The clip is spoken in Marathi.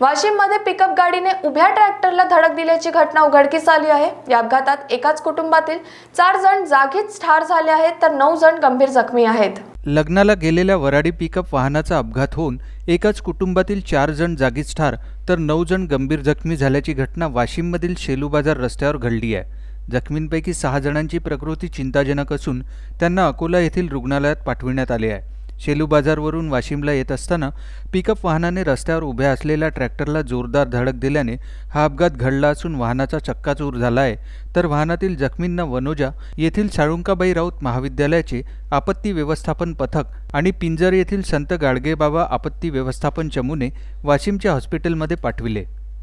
वाशिममध्ये पिकअप गाडीने उभ्या ट्रॅक्टरला धडक दिल्याची घटना उघडकीस आली आहे या अपघातात एकाच कुटुंबातील चार जण जागीच ठार झाले आहेत तर नऊ जण गंभीर जखमी आहेत लग्नाला गेलेल्या वराडी पिकअप वाहनाचा अपघात होऊन एकाच कुटुंबातील चार जण जागीच ठार तर नऊ जण गंभीर जखमी झाल्याची घटना वाशिममधील शेलू बाजार रस्त्यावर घडली आहे जखमींपैकी सहा जणांची प्रकृती चिंताजनक असून त्यांना अकोला येथील रुग्णालयात पाठविण्यात आले आहे शेलू बाजारवरून वाशिमला येत असताना पिकअप वाहनाने रस्त्यावर उभ्या असलेल्या ट्रॅक्टरला जोरदार धडक दिल्याने हा अपघात घडला असून वाहनाचा चक्काचूर झाला आहे तर वाहनातील जखमींना वनोजा येथील साळुंकाबाई राऊत महाविद्यालयाचे आपत्ती व्यवस्थापन पथक आणि पिंजर येथील संत गाडगेबाबा आपत्ती व्यवस्थापन चमूने वाशिमच्या हॉस्पिटलमध्ये पाठविले